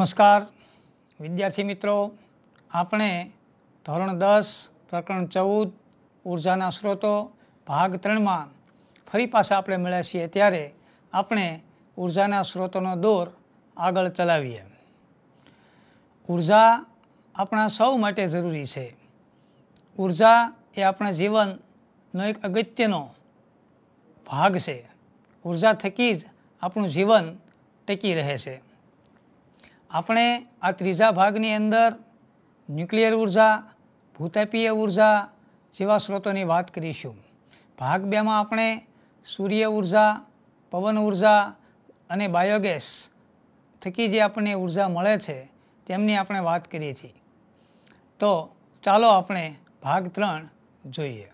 નમસ્કાર વિદ્યાર્થી મિત્રો આપણે ધોરણ દસ પ્રકરણ ચૌદ ઉર્જાના સ્ત્રોતો ભાગ ત્રણમાં ફરી પાછા આપણે મળ્યા છીએ ત્યારે આપણે ઉર્જાના સ્ત્રોતોનો દોર આગળ ચલાવીએ ઉર્જા આપણા સૌ માટે જરૂરી છે ઉર્જા એ આપણા જીવનનો એક અગત્યનો ભાગ છે ઉર્જા થકી જ આપણું જીવન ટકી રહે છે આપણે આ ત્રીજા ભાગની અંદર ન્યુક્લિયર ઉર્જા ભૂતાપીય ઉર્જા જેવા સ્ત્રોતોની વાત કરીશું ભાગ બેમાં આપણે સૂર્ય ઉર્જા પવન ઉર્જા અને બાયોગેસ થકી જે આપણને ઉર્જા મળે છે તેમની આપણે વાત કરીએ છીએ તો ચાલો આપણે ભાગ ત્રણ જોઈએ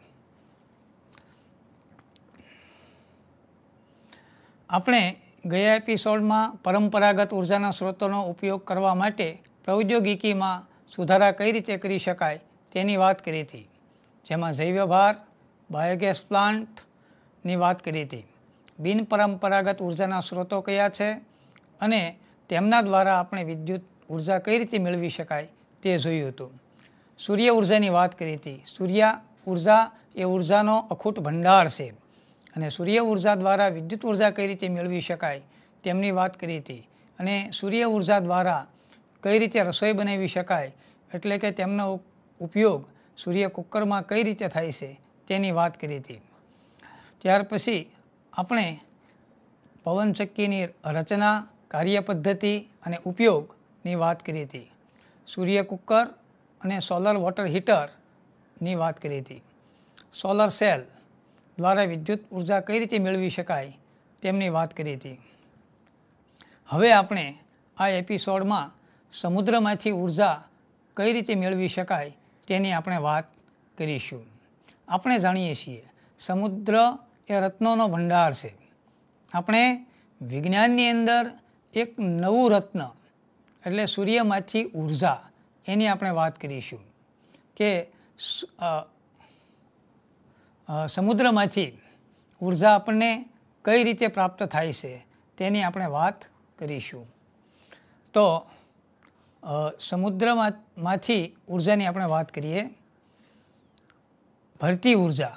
આપણે ગયા એપિસોડમાં પરંપરાગત ઉર્જાના સ્ત્રોતોનો ઉપયોગ કરવા માટે પ્રૌદ્યોગિકીમાં સુધારા કઈ રીતે કરી શકાય તેની વાત કરી હતી જેમાં જૈવભાર બાયોગેસ પ્લાન્ટની વાત કરી હતી બિનપરંપરાગત ઉર્જાના સ્ત્રોતો કયા છે અને તેમના દ્વારા આપણે વિદ્યુત ઉર્જા કઈ રીતે મેળવી શકાય તે જોયું હતું સૂર્ય ઉર્જાની વાત કરી હતી સૂર્ય ઉર્જા એ ઉર્જાનો અખૂટ ભંડાર છે અને સૂર્ય ઉર્જા દ્વારા વિદ્યુત ઉર્જા કઈ રીતે મેળવી શકાય તેમની વાત કરી હતી અને સૂર્ય ઉર્જા દ્વારા કઈ રીતે રસોઈ બનાવી શકાય એટલે કે તેમનો ઉપયોગ સૂર્ય કુકરમાં કઈ રીતે થાય છે તેની વાત કરી હતી ત્યાર પછી આપણે પવનચક્કીની રચના કાર્ય પદ્ધતિ અને ઉપયોગની વાત કરી હતી સૂર્ય કુકર અને સોલર વોટર હીટરની વાત કરી હતી સોલર સેલ દ્વારા વિદ્યુત ઉર્જા કઈ રીતે મેળવી શકાય તેમની વાત કરી હતી હવે આપણે આ એપિસોડમાં સમુદ્રમાંથી ઉર્જા કઈ રીતે મેળવી શકાય તેની આપણે વાત કરીશું આપણે જાણીએ છીએ સમુદ્ર એ રત્નોનો ભંડાર છે આપણે વિજ્ઞાનની અંદર એક નવું રત્ન એટલે સૂર્યમાંથી ઉર્જા એની આપણે વાત કરીશું કે સમુદ્રમાંથી ઉર્જા આપણને કઈ રીતે પ્રાપ્ત થાય છે તેની આપણે વાત કરીશું તો સમુદ્રમાંથી ઉર્જાની આપણે વાત કરીએ ભરતી ઉર્જા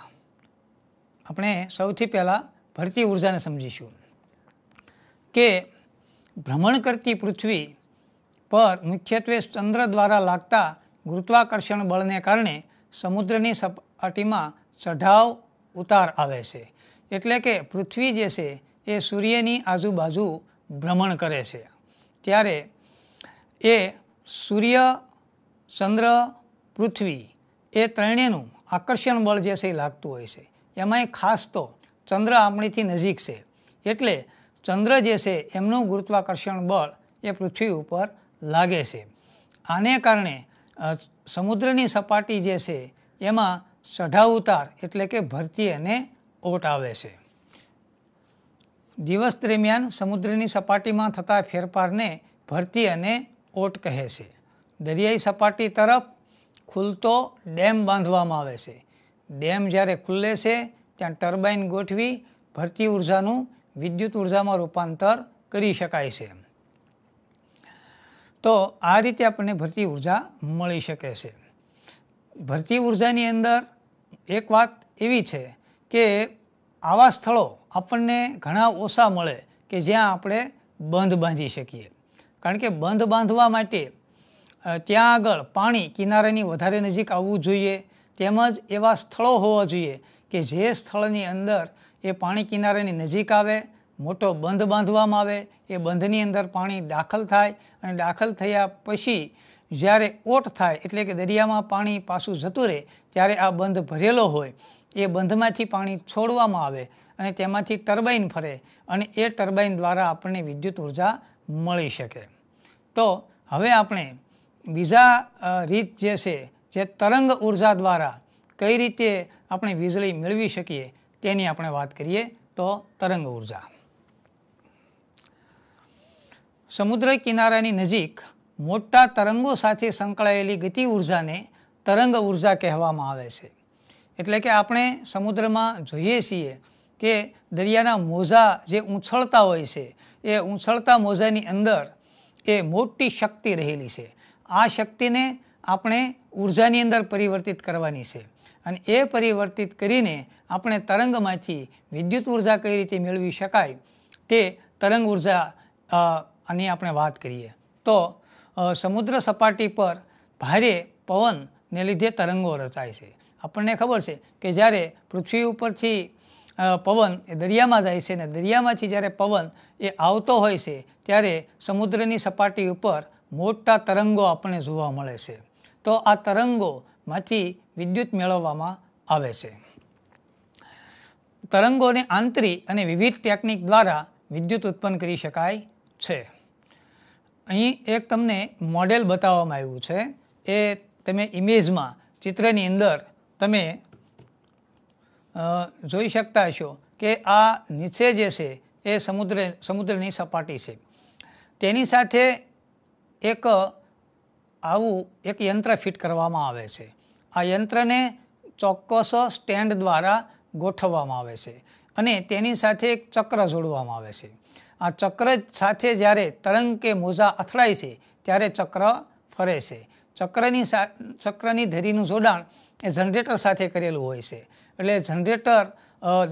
આપણે સૌથી પહેલાં ભરતી ઉર્જાને સમજીશું કે ભ્રમણ કરતી પૃથ્વી પર મુખ્યત્વે ચંદ્ર દ્વારા લાગતા ગુરુત્વાકર્ષણ બળને કારણે સમુદ્રની સપાટીમાં ચઢાવ ઉતાર આવે છે એટલે કે પૃથ્વી જે છે એ સૂર્યની આજુબાજુ ભ્રમણ કરે છે ત્યારે એ સૂર્ય ચંદ્ર પૃથ્વી એ ત્રણેયનું આકર્ષણ બળ જે છે એ લાગતું હોય છે એમાંય ખાસ તો ચંદ્ર આપણીથી નજીક છે એટલે ચંદ્ર જે છે એમનું ગુરુત્વાકર્ષણ બળ એ પૃથ્વી ઉપર લાગે છે આને કારણે સમુદ્રની સપાટી જે છે એમાં સઢા ઉતાર એટલે કે ભરતી અને ઓટ આવે છે દિવસ દરમિયાન સમુદ્રની સપાટીમાં થતા ફેરફારને ભરતી અને ઓટ કહે છે દરિયાઈ સપાટી તરફ ખુલતો ડેમ બાંધવામાં આવે છે ડેમ જ્યારે ખુલ્લે છે ત્યાં ટર્બાઇન ગોઠવી ભરતી ઉર્જાનું વિદ્યુત ઉર્જામાં રૂપાંતર કરી શકાય છે તો આ રીતે આપણને ભરતી ઉર્જા મળી શકે છે ભરતી ઉર્જાની અંદર એક વાત એવી છે કે આવા સ્થળો આપણને ઘણા ઓછા મળે કે જ્યાં આપણે બંધ બાંધી શકીએ કારણ કે બંધ બાંધવા માટે ત્યાં આગળ પાણી કિનારાની વધારે નજીક આવવું જોઈએ તેમજ એવા સ્થળો હોવા જોઈએ કે જે સ્થળની અંદર એ પાણી કિનારાની નજીક આવે મોટો બંધ બાંધવામાં આવે એ બંધની અંદર પાણી દાખલ થાય અને દાખલ થયા પછી જ્યારે ઓટ થાય એટલે કે દરિયામાં પાણી પાછું જતું રહે ત્યારે આ બંધ ભરેલો હોય એ બંધમાંથી પાણી છોડવામાં આવે અને તેમાંથી ટર્બાઇન ફરે અને એ ટર્બાઈન દ્વારા આપણને વિદ્યુત ઉર્જા મળી શકે તો હવે આપણે બીજા રીત જે છે જે તરંગ ઉર્જા દ્વારા કઈ રીતે આપણે વીજળી મેળવી શકીએ તેની આપણે વાત કરીએ તો તરંગ ઉર્જા સમુદ્ર કિનારાની નજીક મોટા તરંગો સાથે સંકળાયેલી ગતિ ઉર્જાને તરંગ ઉર્જા કહેવામાં આવે છે એટલે કે આપણે સમુદ્રમાં જોઈએ છીએ કે દરિયાના મોજા જે ઉછળતા હોય છે એ ઉછળતા મોજાની અંદર એ મોટી શક્તિ રહેલી છે આ શક્તિને આપણે ઉર્જાની અંદર પરિવર્તિત કરવાની છે અને એ પરિવર્તિત કરીને આપણે તરંગમાંથી વિદ્યુત ઉર્જા કઈ રીતે મેળવી શકાય તે તરંગ ઉર્જા ઉર્જાની આપણે વાત કરીએ તો સમુદ્ર સપાટી પર ભારે પવનને લીધે તરંગો રચાય છે આપણને ખબર છે કે જ્યારે પૃથ્વી ઉપરથી પવન એ દરિયામાં જાય છે અને દરિયામાંથી જ્યારે પવન એ આવતો હોય છે ત્યારે સમુદ્રની સપાટી ઉપર મોટા તરંગો આપણને જોવા મળે છે તો આ તરંગોમાંથી વિદ્યુત મેળવવામાં આવે છે તરંગોને આંતરી અને વિવિધ ટેકનિક દ્વારા વિદ્યુત ઉત્પન્ન કરી શકાય છે અહીં એક તમને મોડેલ બતાવવામાં આવ્યું છે એ તમે ઇમેજમાં ચિત્રની અંદર તમે જોઈ શકતા હશો કે આ નીચે જે છે એ સમુદ્ર સમુદ્રની સપાટી છે તેની સાથે એક આવું એક યંત્ર ફિટ કરવામાં આવે છે આ યંત્રને ચોક્કસ સ્ટેન્ડ દ્વારા ગોઠવવામાં આવે છે અને તેની સાથે એક ચક્ર જોડવામાં આવે છે આ ચક્ર સાથે જ્યારે તરંગ કે મોજા અથડાય છે ત્યારે ચક્ર ફરે છે ચક્રની સા ચક્રની ધરીનું જોડાણ એ જનરેટર સાથે કરેલું હોય છે એટલે જનરેટર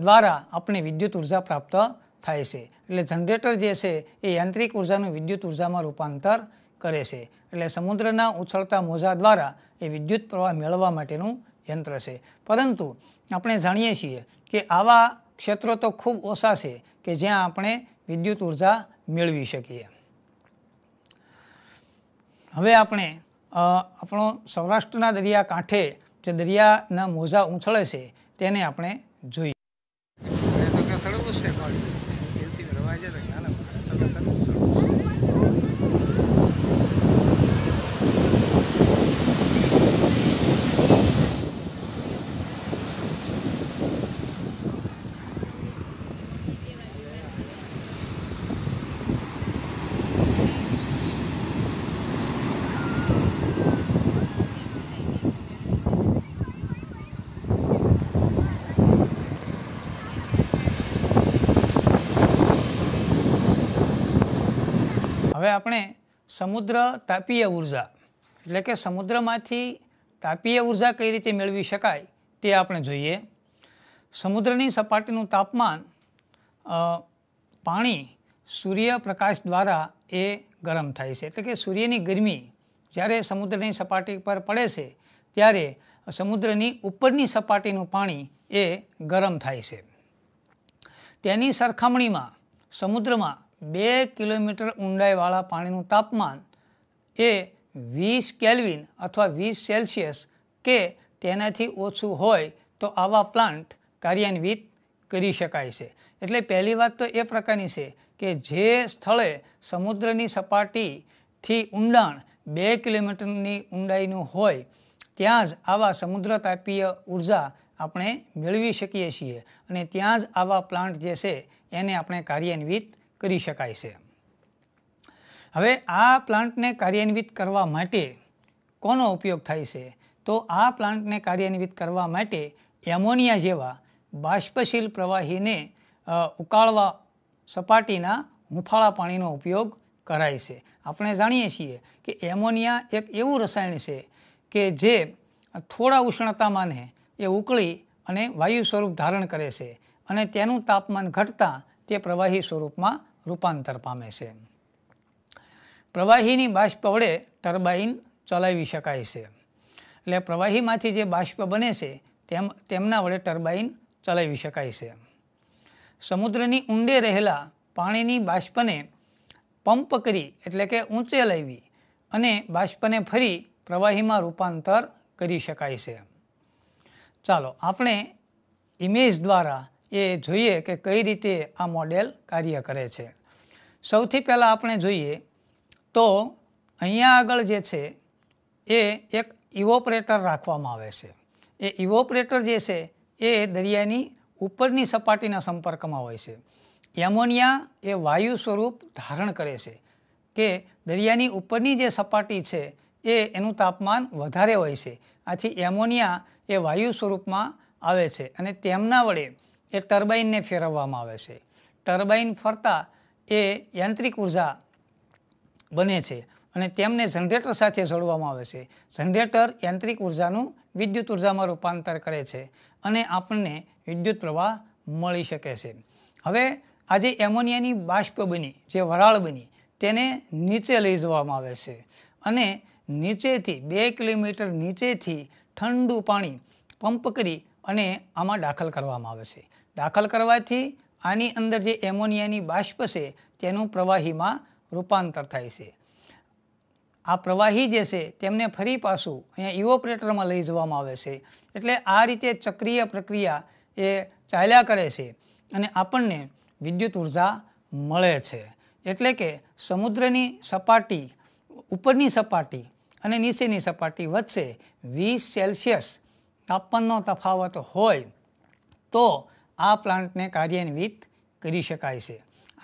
દ્વારા આપણે વિદ્યુત ઉર્જા પ્રાપ્ત થાય છે એટલે જનરેટર જે છે એ યાંત્રિક ઉર્જાનું વિદ્યુત ઉર્જામાં રૂપાંતર કરે છે એટલે સમુદ્રના ઉછળતા મોજા દ્વારા એ વિદ્યુત પ્રવાહ મેળવવા માટેનું યંત્ર છે પરંતુ આપણે જાણીએ છીએ કે આવા ક્ષેત્રો તો ખૂબ ઓછા છે કે જ્યાં આપણે વિદ્યુત ઉર્જા મેળવી શકીએ હવે આપણે આપણો સૌરાષ્ટ્રના દરિયાકાંઠે જે દરિયાના મોજા ઉછળે છે તેને આપણે જોઈએ આપણે સમુદ્ર તાપીય ઉર્જા એટલે કે સમુદ્રમાંથી તાપીય ઉર્જા કઈ રીતે મેળવી શકાય તે આપણે જોઈએ સમુદ્રની સપાટીનું તાપમાન પાણી સૂર્યપ્રકાશ દ્વારા એ ગરમ થાય છે એટલે કે સૂર્યની ગરમી જ્યારે સમુદ્રની સપાટી પર પડે છે ત્યારે સમુદ્રની ઉપરની સપાટીનું પાણી એ ગરમ થાય છે તેની સરખામણીમાં સમુદ્રમાં બે કિલોમીટર ઊંડાઈવાળા પાણીનું તાપમાન એ વીસ કેલ્વિન અથવા વીસ સેલ્સિયસ કે તેનાથી ઓછું હોય તો આવા પ્લાન્ટ કાર્યાન્વિત કરી શકાય છે એટલે પહેલી વાત તો એ પ્રકારની છે કે જે સ્થળે સમુદ્રની સપાટીથી ઊંડાણ બે કિલોમીટરની ઊંડાઈનું હોય ત્યાં જ આવા સમુદ્ર તાપીય ઉર્જા આપણે મેળવી શકીએ છીએ અને ત્યાં જ આવા પ્લાન્ટ જે છે એને આપણે કાર્યાન્વિત કરી શકાય છે હવે આ પ્લાન્ટને કાર્યાન્વિત કરવા માટે કોનો ઉપયોગ થાય છે તો આ પ્લાન્ટને કાર્યાન્વિત કરવા માટે એમોનિયા જેવા બાષ્પશીલ પ્રવાહીને ઉકાળવા સપાટીના હુંફાળા પાણીનો ઉપયોગ કરાય છે આપણે જાણીએ છીએ કે એમોનિયા એક એવું રસાયણ છે કે જે થોડા ઉષ્ણતામાને એ ઉકળી અને વાયુ સ્વરૂપ ધારણ કરે છે અને તેનું તાપમાન ઘટતાં તે પ્રવાહી સ્વરૂપમાં રૂપાંતર પામે છે પ્રવાહીની બાષ્પ વડે ટર્બાઇન ચલાવી શકાય છે એટલે પ્રવાહીમાંથી જે બાષ્પ બને છે તેમ તેમના વડે ટર્બાઇન ચલાવી શકાય છે સમુદ્રની ઊંડે રહેલા પાણીની બાષ્પને પંપ કરી એટલે કે ઊંચે લાવી અને બાષ્પને ફરી પ્રવાહીમાં રૂપાંતર કરી શકાય છે ચાલો આપણે ઇમેજ દ્વારા એ જોઈએ કે કઈ રીતે આ મોડેલ કાર્ય કરે છે સૌથી પહેલાં આપણે જોઈએ તો અહીંયા આગળ જે છે એ એક ઇવોપરેટર રાખવામાં આવે છે એ ઇવોપરેટર જે છે એ દરિયાની ઉપરની સપાટીના સંપર્કમાં હોય છે એમોનિયા એ વાયુ સ્વરૂપ ધારણ કરે છે કે દરિયાની ઉપરની જે સપાટી છે એ એનું તાપમાન વધારે હોય છે આથી એમોનિયા એ વાયુ સ્વરૂપમાં આવે છે અને તેમના વડે એ ટર્બાઇનને ફેરવવામાં આવે છે ટર્બાઇન ફરતા એ યાંત્રિક ઉર્જા બને છે અને તેમને જનરેટર સાથે જોડવામાં આવે છે જનરેટર યાંત્રિક ઉર્જાનું વિદ્યુત ઉર્જામાં રૂપાંતર કરે છે અને આપણને વિદ્યુત પ્રવાહ મળી શકે છે હવે આજે એમોનિયાની બાષ્પ બની જે વરાળ બની તેને નીચે લઈ જવામાં આવે છે અને નીચેથી બે કિલોમીટર નીચેથી ઠંડુ પાણી પંપ કરી અને આમાં દાખલ કરવામાં આવે છે દાખલ કરવાથી આની અંદર જે એમોનિયાની બાષ્પ છે તેનું પ્રવાહીમાં રૂપાંતર થાય છે આ પ્રવાહી જે છે તેમને ફરી પાછું અહીંયા ઇવોપરેટરમાં લઈ જવામાં આવે છે એટલે આ રીતે ચક્રીય પ્રક્રિયા એ ચાલ્યા કરે છે અને આપણને વિદ્યુત ઉર્જા મળે છે એટલે કે સમુદ્રની સપાટી ઉપરની સપાટી અને નીચેની સપાટી વચ્ચે વીસ સેલ્સિયસ તાપમાનનો તફાવત હોય તો આ પ્લાન્ટને કાર્યાન્વિત કરી શકાય છે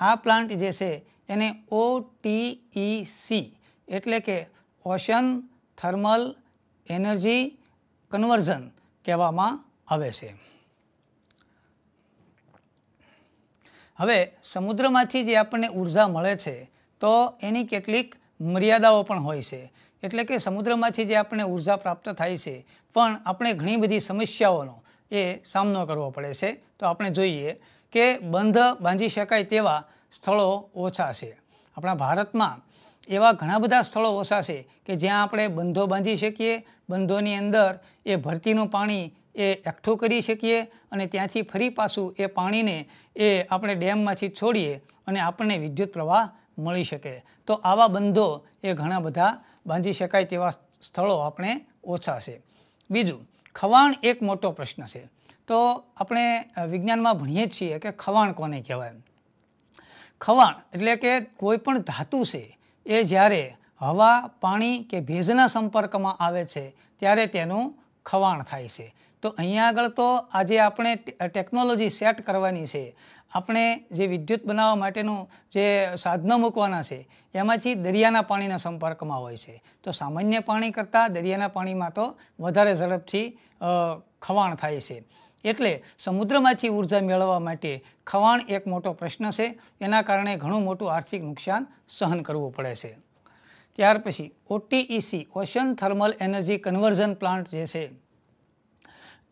આ પ્લાન્ટ જે છે એને ઓ ટીઈસી e એટલે કે ઓશન થર્મલ એનર્જી કન્વર્ઝન કહેવામાં આવે છે હવે સમુદ્રમાંથી જે આપણને ઉર્જા મળે છે તો એની કેટલીક મર્યાદાઓ પણ હોય છે એટલે કે સમુદ્રમાંથી જે આપણને ઉર્જા પ્રાપ્ત થાય છે પણ આપણે ઘણી બધી સમસ્યાઓનો એ સામનો કરવો પડે છે તો આપણે જોઈએ કે બંધ બાંધી શકાય તેવા સ્થળો ઓછા છે આપણા ભારતમાં એવા ઘણા બધા સ્થળો ઓછા છે કે જ્યાં આપણે બંધો બાંધી શકીએ બંધોની અંદર એ ભરતીનું પાણી એ એકઠું કરી શકીએ અને ત્યાંથી ફરી પાછું એ પાણીને એ આપણે ડેમમાંથી છોડીએ અને આપણને વિદ્યુત પ્રવાહ મળી શકે તો આવા બંધો એ ઘણા બધા બાંધી શકાય તેવા સ્થળો આપણે ઓછા છે બીજું ખવાણ એક મોટો પ્રશ્ન છે તો આપણે વિજ્ઞાનમાં ભણીએ છીએ કે ખવાણ કોને કહેવાય ખવાણ એટલે કે કોઈ પણ ધાતુ છે એ જ્યારે હવા પાણી કે ભેજના સંપર્કમાં આવે છે ત્યારે તેનું ખવાણ થાય છે તો અહીંયા આગળ તો આજે આપણે ટેકનોલોજી સેટ કરવાની છે આપણે જે વિદ્યુત બનાવવા માટેનું જે સાધનો મૂકવાના છે એમાંથી દરિયાના પાણીના સંપર્કમાં હોય છે તો સામાન્ય પાણી કરતાં દરિયાના પાણીમાં તો વધારે ઝડપથી ખવાણ થાય છે એટલે સમુદ્રમાંથી ઉર્જા મેળવવા માટે ખવાણ એક મોટો પ્રશ્ન છે એના કારણે ઘણું મોટું આર્થિક નુકસાન સહન કરવું પડે છે ત્યાર પછી OTEC ocean thermal energy conversion plant જે છે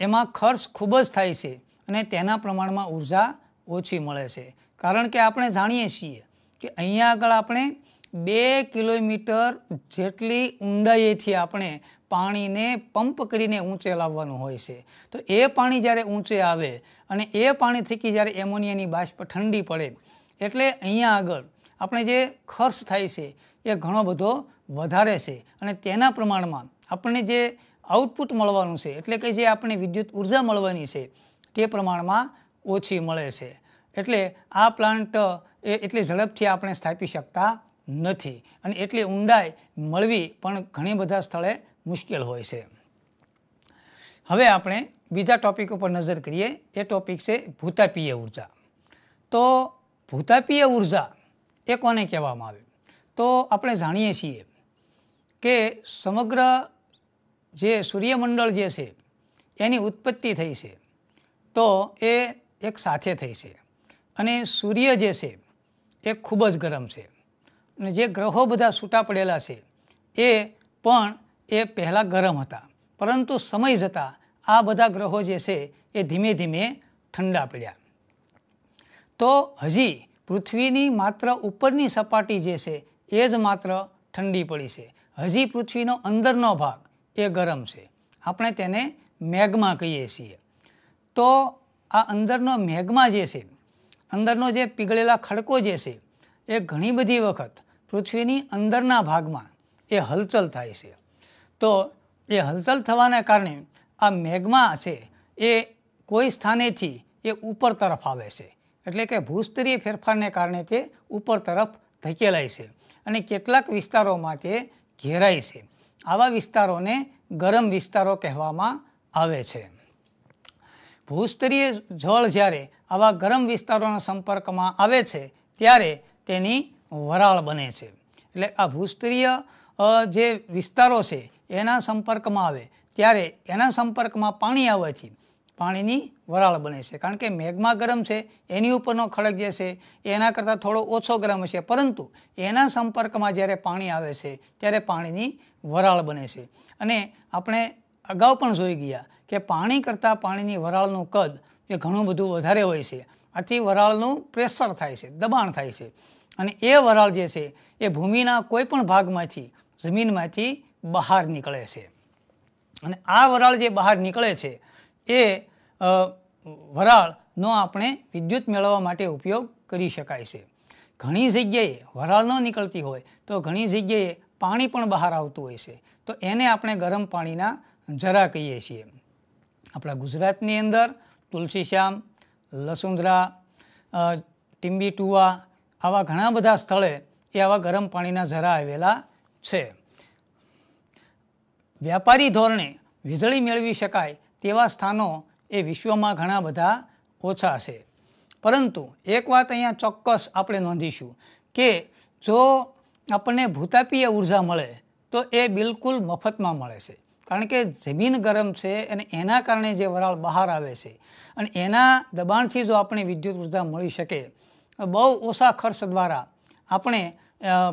એમાં ખર્ચ ખૂબ જ થાય છે અને તેના પ્રમાણમાં ઉર્જા ઓછી મળે છે કારણ કે આપણે જાણીએ છીએ કે અહીંયા આગળ આપણે બે કિલોમીટર જેટલી ઊંડાઈએથી આપણે પાણીને પંપ કરીને ઊંચે લાવવાનું હોય છે તો એ પાણી જ્યારે ઊંચે આવે અને એ પાણી થકી જ્યારે એમોનિયાની બાષ્પ ઠંડી પડે એટલે અહીંયા આગળ આપણે જે ખર્ચ થાય છે એ ઘણો બધો વધારે છે અને તેના પ્રમાણમાં આપણને જે આઉટપુટ મળવાનું છે એટલે કે જે આપણે વિદ્યુત ઉર્જા મળવાની છે તે પ્રમાણમાં ઓછી મળે છે એટલે આ પ્લાન્ટ એ એટલી ઝડપથી આપણે સ્થાપી શકતા નથી અને એટલી ઊંડાઈ મળવી પણ ઘણી બધા સ્થળે મુશ્કેલ હોય છે હવે આપણે બીજા ટોપિક ઉપર નજર કરીએ એ ટોપિક છે ભૂતાપીય ઉર્જા તો ભૂતાપીય ઉર્જા એ કોને કહેવામાં આવે તો આપણે જાણીએ છીએ કે સમગ્ર જે સૂર્યમંડળ જે છે એની ઉત્પત્તિ થઈ છે તો એ એક સાથે થઈ છે અને સૂર્ય જે છે એ ખૂબ જ ગરમ છે અને જે ગ્રહો બધા છૂટા પડેલા છે એ પણ એ પહેલાં ગરમ હતા પરંતુ સમય જતાં આ બધા ગ્રહો જે છે એ ધીમે ધીમે ઠંડા પડ્યા તો હજી પૃથ્વીની માત્ર ઉપરની સપાટી જે છે એ જ માત્ર ઠંડી પડી છે હજી પૃથ્વીનો અંદરનો ભાગ એ ગરમ છે આપણે તેને મેઘમાં કહીએ છીએ તો આ અંદરનો મેઘમાં જે છે અંદરનો જે પીગળેલા ખડકો જે છે એ ઘણી બધી વખત પૃથ્વીની અંદરના ભાગમાં એ હલચલ થાય છે તો એ હલચલ થવાના કારણે આ મેઘમાં છે એ કોઈ સ્થાનેથી એ ઉપર તરફ આવે છે એટલે કે ભૂસ્તરીય ફેરફારને કારણે તે ઉપર તરફ ધકેલાય છે અને કેટલાક વિસ્તારોમાં તે ઘેરાય છે આવા વિસ્તારોને ગરમ વિસ્તારો કહેવામાં આવે છે ભૂસ્તરીય જળ જ્યારે આવા ગરમ વિસ્તારોના સંપર્કમાં આવે છે ત્યારે તેની વરાળ બને છે એટલે આ ભૂસ્તરીય જે વિસ્તારો છે એના સંપર્કમાં આવે ત્યારે એના સંપર્કમાં પાણી આવે છે પાણીની વરાળ બને છે કારણ કે મેઘમાં ગરમ છે એની ઉપરનો ખડક જે છે એના કરતાં થોડો ઓછો ગરમ છે પરંતુ એના સંપર્કમાં જ્યારે પાણી આવે છે ત્યારે પાણીની વરાળ બને છે અને આપણે અગાઉ પણ જોઈ ગયા કે પાણી કરતાં પાણીની વરાળનું કદ એ ઘણું બધું વધારે હોય છે આથી વરાળનું પ્રેશર થાય છે દબાણ થાય છે અને એ વરાળ જે છે એ ભૂમિના કોઈપણ ભાગમાંથી જમીનમાંથી બહાર નીકળે છે અને આ વરાળ જે બહાર નીકળે છે એ વરાળનો આપણે વિદ્યુત મેળવવા માટે ઉપયોગ કરી શકાય છે ઘણી જગ્યાએ વરાળ ન નીકળતી હોય તો ઘણી જગ્યાએ પાણી પણ બહાર આવતું હોય છે તો એને આપણે ગરમ પાણીના જરા કહીએ છીએ આપણા ગુજરાતની અંદર તુલસી શ્યામ લસુંદરા ટીમ્બીટુવા આવા ઘણા બધા સ્થળે એ આવા ગરમ પાણીના ઝરા આવેલા છે વ્યાપારી ધોરણે વીજળી મેળવી શકાય તેવા સ્થાનો એ વિશ્વમાં ઘણા બધા ઓછા છે પરંતુ એક વાત અહીંયા ચોક્કસ આપણે નોંધીશું કે જો આપણને ભૂતાપીય ઉર્જા મળે તો એ બિલકુલ મફતમાં મળે છે કારણ કે જમીન ગરમ છે અને એના કારણે જે વરાળ બહાર આવે છે અને એના દબાણથી જો આપણે વિદ્યુત ઉર્જા મળી શકે બહુ ઓછા ખર્ચ દ્વારા આપણે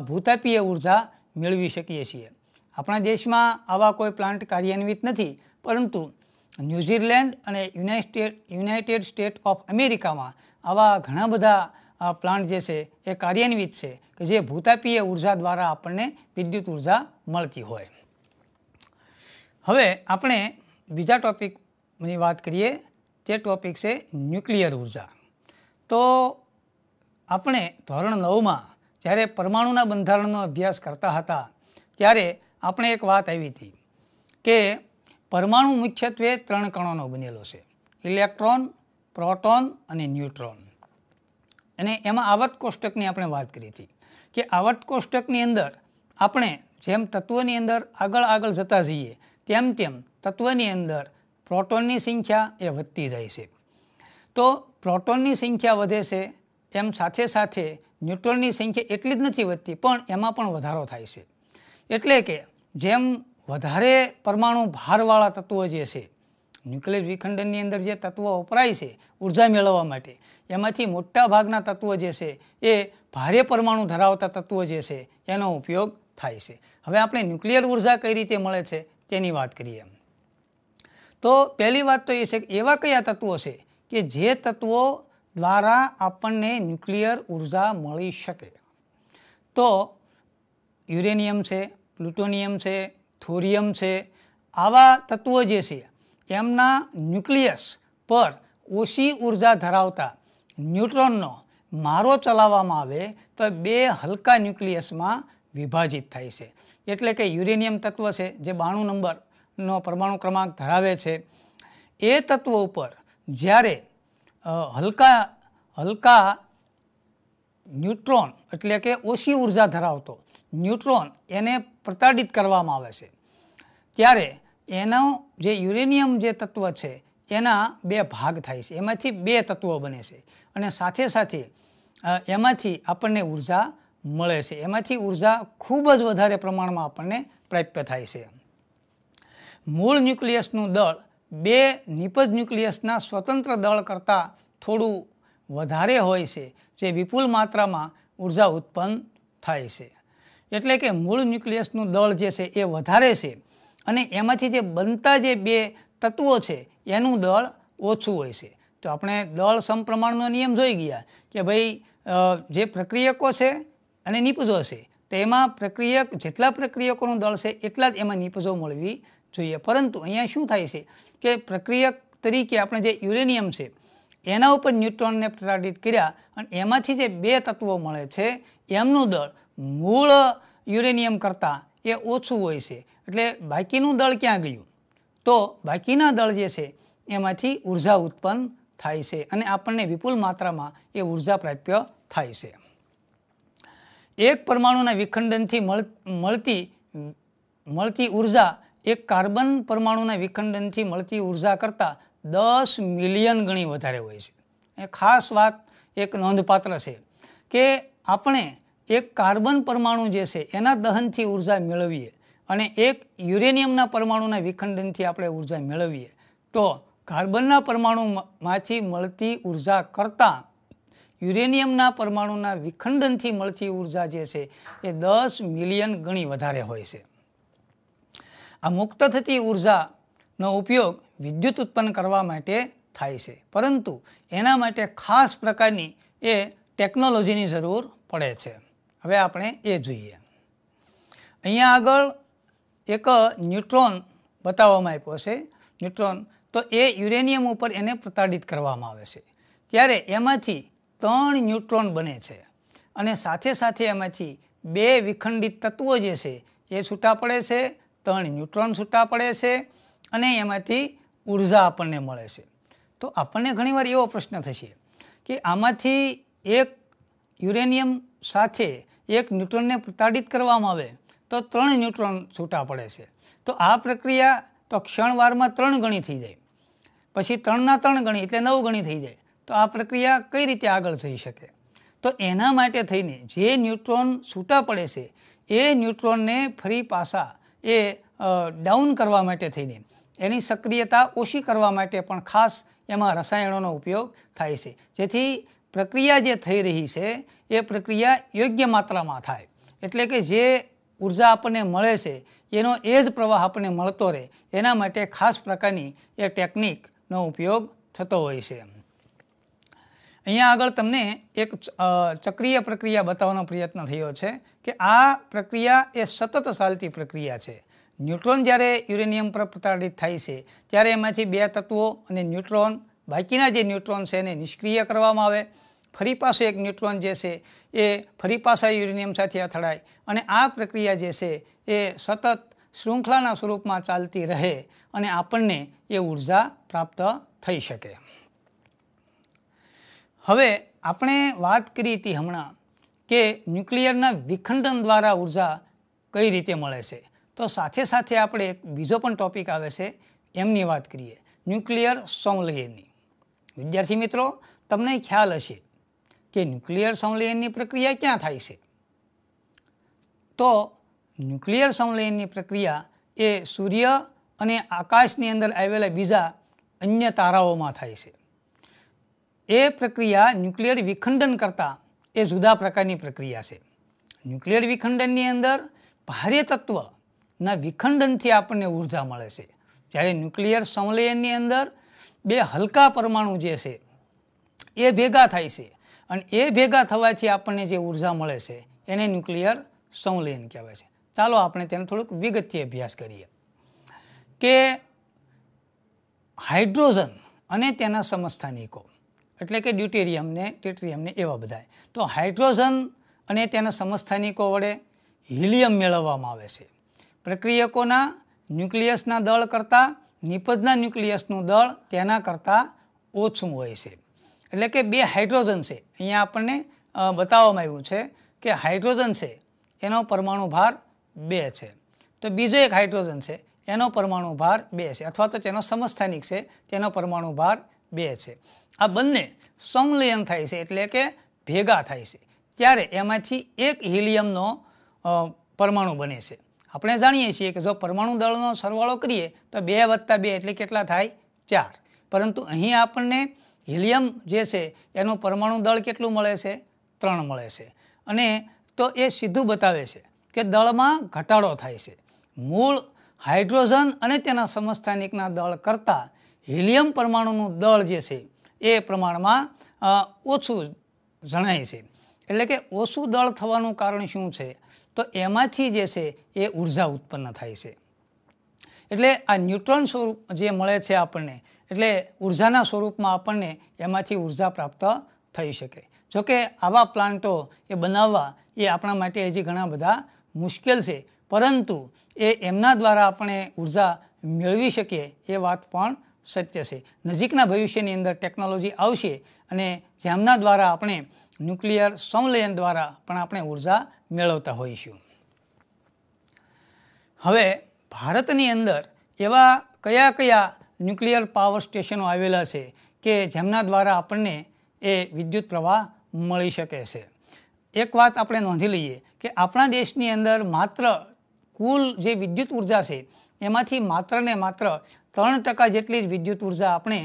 ભૂતાપીય ઉર્જા મેળવી શકીએ છીએ આપણા દેશમાં આવા કોઈ પ્લાન્ટ કાર્યાન્વિત નથી પરંતુ ન્યૂઝીલેન્ડ અને યુનાઇટેડ યુનાઇટેડ સ્ટેટ ઓફ અમેરિકામાં આવા ઘણા બધા પ્લાન્ટ જે છે એ કાર્યાન્વિત છે કે જે ભૂતાપીય ઉર્જા દ્વારા આપણને વિદ્યુત ઉર્જા મળતી હોય હવે આપણે બીજા ટૉપિકની વાત કરીએ તે ટૉપિક છે ન્યુક્લિયર ઉર્જા તો આપણે ધોરણ નવમાં જ્યારે પરમાણુના બંધારણનો અભ્યાસ કરતા હતા ત્યારે આપણે એક વાત આવી હતી કે પરમાણુ મુખ્યત્વે ત્રણ કણોનો બનેલો છે ઇલેક્ટ્રોન પ્રોટોન અને ન્યુટ્રોન અને એમાં આવર્ત કોષ્ટકની આપણે વાત કરી હતી કે આવર્ત કોષ્ટકની અંદર આપણે જેમ તત્વોની અંદર આગળ આગળ જતા જઈએ તેમ તેમ તત્વની અંદર પ્રોટોનની સંખ્યા એ વધતી જાય છે તો પ્રોટોનની સંખ્યા વધે છે એમ સાથે સાથે ન્યુટ્રોનની સંખ્યા એટલી જ નથી વધતી પણ એમાં પણ વધારો થાય છે એટલે કે જેમ વધારે પરમાણુ ભારવાળા તત્વો જે છે ન્યુક્લિયર વિખંડનની અંદર જે તત્વો વપરાય છે ઉર્જા મેળવવા માટે એમાંથી મોટા ભાગના તત્વો જે છે એ ભારે પરમાણુ ધરાવતા તત્વો જે છે એનો ઉપયોગ થાય છે હવે આપણે ન્યુક્લિયર ઉર્જા કઈ રીતે મળે છે તેની વાત કરીએ એમ તો પહેલી વાત તો એ છે કે એવા કયા તત્વો છે કે જે તત્વો દ્વારા આપણને ન્યુક્લિયર ઉર્જા મળી શકે તો યુરેનિયમ છે પ્લુટોનિયમ છે થોરિયમ છે આવા તત્વો જે છે એમના ન્યુક્લિયસ પર ઓછી ઉર્જા ધરાવતા ન્યુટ્રોનનો મારો ચલાવવામાં આવે તો બે હલકા ન્યુક્લિયસમાં વિભાજિત થાય છે એટલે કે યુરેનિયમ તત્વ છે જે બાણું નંબરનો પરમાણુ ક્રમાંક ધરાવે છે એ તત્વ ઉપર જ્યારે હલકા હલકા ન્યુટ્રોન એટલે કે ઓછી ઉર્જા ધરાવતો ન્યુટ્રોન એને પ્રતાડિત કરવામાં આવે છે ત્યારે એનો જે યુરેનિયમ જે તત્વ છે એના બે ભાગ થાય છે એમાંથી બે તત્વો બને છે અને સાથે સાથે એમાંથી આપણને ઉર્જા મળે છે એમાંથી ઉર્જા ખૂબ જ વધારે પ્રમાણમાં આપણને પ્રાપ્ય થાય છે મૂળ ન્યુક્લિયસનું દળ બે નિપજ ન્યુક્લિયસના સ્વતંત્ર દળ કરતાં થોડું વધારે હોય છે જે વિપુલ માત્રામાં ઉર્જા ઉત્પન્ન થાય છે એટલે કે મૂળ ન્યુક્લિયસનું દળ જે છે એ વધારે છે અને એમાંથી જે બનતા જે બે તત્વો છે એનું દળ ઓછું હોય છે તો આપણે દળ સમપ્રમાણનો નિયમ જોઈ ગયા કે ભાઈ જે પ્રક્રિયકો છે અને નિપજો હશે તો એમાં પ્રક્રિયક જેટલા પ્રક્રિયકોનું દળ છે એટલા જ એમાં નિપજો મળવી જોઈએ પરંતુ અહીંયા શું થાય છે કે પ્રક્રિયક તરીકે આપણે જે યુરેનિયમ છે એના ઉપર ન્યુટ્રોનને પ્રતાડિત કર્યા અને એમાંથી જે બે તત્વો મળે છે એમનું દળ મૂળ યુરેનિયમ કરતાં એ ઓછું હોય છે એટલે બાકીનું દળ ક્યાં ગયું તો બાકીના દળ જે છે એમાંથી ઉર્જા ઉત્પન્ન થાય છે અને આપણને વિપુલ માત્રામાં એ ઉર્જા પ્રાપ્ય થાય છે એક પરમાણુના વિખંડનથી મળતી મળતી ઉર્જા એક કાર્બન પરમાણુના વિખંડનથી મળતી ઉર્જા કરતાં દસ મિલિયન ગણી વધારે હોય છે એ ખાસ વાત એક નોંધપાત્ર છે કે આપણે એક કાર્બન પરમાણુ જે છે એના દહનથી ઉર્જા મેળવીએ અને એક યુરેનિયમના પરમાણુના વિખંડનથી આપણે ઉર્જા મેળવીએ તો કાર્બનના પરમાણુમાંથી મળતી ઉર્જા કરતાં યુરેનિયમના પરમાણુના વિખંડનથી મળતી ઉર્જા જે છે એ દસ મિલિયન ગણી વધારે હોય છે આ મુક્ત થતી ઉર્જાનો ઉપયોગ વિદ્યુત ઉત્પન્ન કરવા માટે થાય છે પરંતુ એના માટે ખાસ પ્રકારની એ ટેકનોલોજીની જરૂર પડે છે હવે આપણે એ જોઈએ અહીંયા આગળ એક ન્યુટ્રોન બતાવવામાં આપ્યો છે ન્યુટ્રોન તો એ યુરેનિયમ ઉપર એને પ્રતાડિત કરવામાં આવે છે ત્યારે એમાંથી ત્રણ ન્યુટ્રોન બને છે અને સાથે સાથે એમાંથી બે વિખંડિત તત્વો જે છે એ છૂટા પડે છે ત્રણ ન્યુટ્રોન છૂટા પડે છે અને એમાંથી ઉર્જા આપણને મળે છે તો આપણને ઘણીવાર એવો પ્રશ્ન થશે કે આમાંથી એક યુરેનિયમ સાથે એક ન્યુટ્રોનને પ્રતાડિત કરવામાં આવે તો ત્રણ ન્યુટ્રોન છૂટા પડે છે તો આ પ્રક્રિયા તો ક્ષણવારમાં ત્રણ ગણી થઈ જાય પછી ત્રણના ત્રણ ગણી એટલે નવ ગણી થઈ જાય તો આ પ્રક્રિયા કઈ રીતે આગળ થઈ શકે તો એના માટે થઈને જે ન્યુટ્રોન છૂટા પડે છે એ ન્યુટ્રોનને ફરી પાછા એ ડાઉન કરવા માટે થઈને એની સક્રિયતા ઓછી કરવા માટે પણ ખાસ એમાં રસાયણોનો ઉપયોગ થાય છે જેથી પ્રક્રિયા જે થઈ રહી છે એ પ્રક્રિયા યોગ્ય માત્રામાં થાય એટલે કે જે ઉર્જા આપણને મળે છે એનો એ જ પ્રવાહ આપણને મળતો રહે એના માટે ખાસ પ્રકારની એ ટેકનિકનો ઉપયોગ થતો હોય છે અહીંયા આગળ તમને એક ચક્રીય પ્રક્રિયા બતાવવાનો પ્રયત્ન થયો છે કે આ પ્રક્રિયા એ સતત ચાલતી પ્રક્રિયા છે ન્યુટ્રોન જ્યારે યુરેનિયમ પર પ્રતાડિત થાય છે ત્યારે એમાંથી બે તત્વો અને ન્યુટ્રોન બાકીના જે ન્યુટ્રોન છે એને નિષ્ક્રિય કરવામાં આવે ફરી પાછું એક ન્યુટ્રોન જે છે એ ફરી પાછા યુરેનિયમ સાથે અથડાય અને આ પ્રક્રિયા જે છે એ સતત શૃંખલાના સ્વરૂપમાં ચાલતી રહે અને આપણને એ ઉર્જા પ્રાપ્ત થઈ શકે હવે આપણે વાત કરી હતી હમણાં કે ન્યુક્લિયરના વિખંડન દ્વારા ઉર્જા કઈ રીતે મળે છે તો સાથે સાથે આપણે એક બીજો પણ ટોપિક આવે છે એમની વાત કરીએ ન્યુક્લિયર સંલયનની વિદ્યાર્થી મિત્રો તમને ખ્યાલ હશે કે ન્યુક્લિયર સંલયનની પ્રક્રિયા ક્યાં થાય છે તો ન્યુક્લિયર સંલયનની પ્રક્રિયા એ સૂર્ય અને આકાશની અંદર આવેલા બીજા અન્ય તારાઓમાં થાય છે એ પ્રક્રિયા ન્યુક્લિયર વિખંડન કરતાં એ જુદા પ્રકારની પ્રક્રિયા છે ન્યુક્લિયર વિખંડનની અંદર ભારે તત્વના વિખંડનથી આપણને ઉર્જા મળે છે જ્યારે ન્યુક્લિયર સંલયનની અંદર બે હલકા પરમાણુ જે છે એ ભેગા થાય છે અને એ ભેગા થવાથી આપણને જે ઉર્જા મળે છે એને ન્યુક્લિયર સંલયન કહેવાય છે ચાલો આપણે તેનો થોડુંક વિગતથી અભ્યાસ કરીએ કે હાઇડ્રોજન અને તેના સમસ્થાનિકો એટલે કે ડ્યુટેરિયમને ટેટ્રિયમને એવા બધા તો હાઇડ્રોજન અને તેના સમસ્થાનિકો વડે હિલિયમ મેળવવામાં આવે છે પ્રક્રિયકોના ન્યુક્લિયસના દળ કરતાં નિપજના ન્યુક્લિયસનું દળ તેના કરતાં ઓછું હોય છે એટલે કે બે હાઇડ્રોજન છે અહીંયા આપણને બતાવવામાં આવ્યું છે કે હાઇડ્રોજન છે એનો પરમાણુ ભાર બે છે તો બીજો એક હાઇડ્રોજન છે એનો પરમાણુ ભાર બે છે અથવા તો તેનો સમસ્થાનિક છે તેનો પરમાણુ ભાર બે છે આ બંને સંલયન થાય છે એટલે કે ભેગા થાય છે ત્યારે એમાંથી એક હિલિયમનો પરમાણુ બને છે આપણે જાણીએ છીએ કે જો પરમાણુ દળનો સરવાળો કરીએ તો બે વત્તા બે એટલે કેટલા થાય ચાર પરંતુ અહીં આપણને હિલિયમ જે છે એનું પરમાણુ દળ કેટલું મળે છે ત્રણ મળે છે અને તો એ સીધું બતાવે છે કે દળમાં ઘટાડો થાય છે મૂળ હાઇડ્રોજન અને તેના સમસ્થાનિકના દળ કરતાં હિલિયમ પરમાણુનું દળ જે છે એ પ્રમાણમાં ઓછું જણાય છે એટલે કે ઓછું દળ થવાનું કારણ શું છે તો એમાંથી જે છે એ ઉર્જા ઉત્પન્ન થાય છે એટલે આ ન્યુટ્રોન સ્વરૂપ જે મળે છે આપણને એટલે ઉર્જાના સ્વરૂપમાં આપણને એમાંથી ઉર્જા પ્રાપ્ત થઈ શકે જોકે આવા પ્લાન્ટો એ બનાવવા એ આપણા માટે હજી ઘણા બધા મુશ્કેલ છે પરંતુ એ એમના દ્વારા આપણે ઉર્જા મેળવી શકીએ એ વાત પણ સત્ય છે નજીકના ભવિષ્યની અંદર ટેકનોલોજી આવશે અને જેમના દ્વારા આપણે ન્યુક્લિયર સંલયન દ્વારા પણ આપણે ઉર્જા મેળવતા હોઈશું હવે ભારતની અંદર એવા કયા કયા ન્યુક્લિયર પાવર સ્ટેશનો આવેલા છે કે જેમના દ્વારા આપણને એ વિદ્યુત પ્રવાહ મળી શકે છે એક વાત આપણે નોંધી લઈએ કે આપણા દેશની અંદર માત્ર કુલ જે વિદ્યુત ઉર્જા છે એમાંથી માત્ર ને માત્ર ત્રણ ટકા જેટલી જ વિદ્યુત ઉર્જા આપણે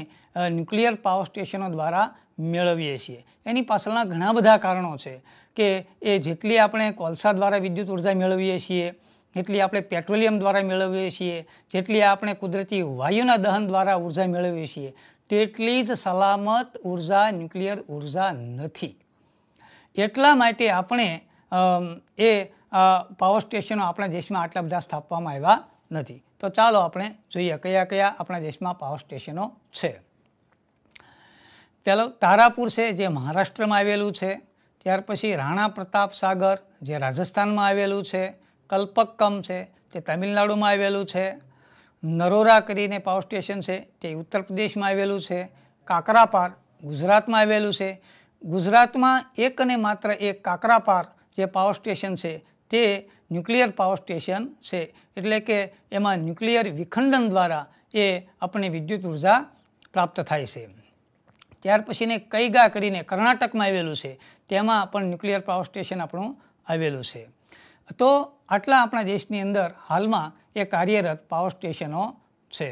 ન્યુક્લિયર પાવર સ્ટેશનો દ્વારા મેળવીએ છીએ એની પાછળના ઘણા બધા કારણો છે કે એ જેટલી આપણે કોલસા દ્વારા વિદ્યુત ઉર્જા મેળવીએ છીએ જેટલી આપણે પેટ્રોલિયમ દ્વારા મેળવીએ છીએ જેટલી આપણે કુદરતી વાયુના દહન દ્વારા ઉર્જા મેળવીએ છીએ તેટલી જ સલામત ઉર્જા ન્યુક્લિયર ઉર્જા નથી એટલા માટે આપણે એ પાવર સ્ટેશનો આપણા દેશમાં આટલા બધા સ્થાપવામાં આવ્યા નથી તો ચાલો આપણે જોઈએ કયા કયા આપણા દેશમાં પાવર સ્ટેશનો છે પહેલો તારાપુર છે જે મહારાષ્ટ્રમાં આવેલું છે ત્યાર પછી રાણા પ્રતાપ સાગર જે રાજસ્થાનમાં આવેલું છે કલ્પક્કમ છે તે તમિલનાડુમાં આવેલું છે નરોરા કરીને પાવર સ્ટેશન છે તે ઉત્તર પ્રદેશમાં આવેલું છે કાકરાપાર ગુજરાતમાં આવેલું છે ગુજરાતમાં એક અને માત્ર એક કાકરાપાર જે પાવર સ્ટેશન છે તે ન્યુક્લિયર પાવર સ્ટેશન છે એટલે કે એમાં ન્યુક્લિયર વિખંડન દ્વારા એ આપણને વિદ્યુત ઉર્જા પ્રાપ્ત થાય છે ત્યાર પછીને કૈગા કરીને કર્ણાટકમાં આવેલું છે તેમાં પણ ન્યુક્લિયર પાવર સ્ટેશન આપણું આવેલું છે તો આટલા આપણા દેશની અંદર હાલમાં એ કાર્યરત પાવર સ્ટેશનો છે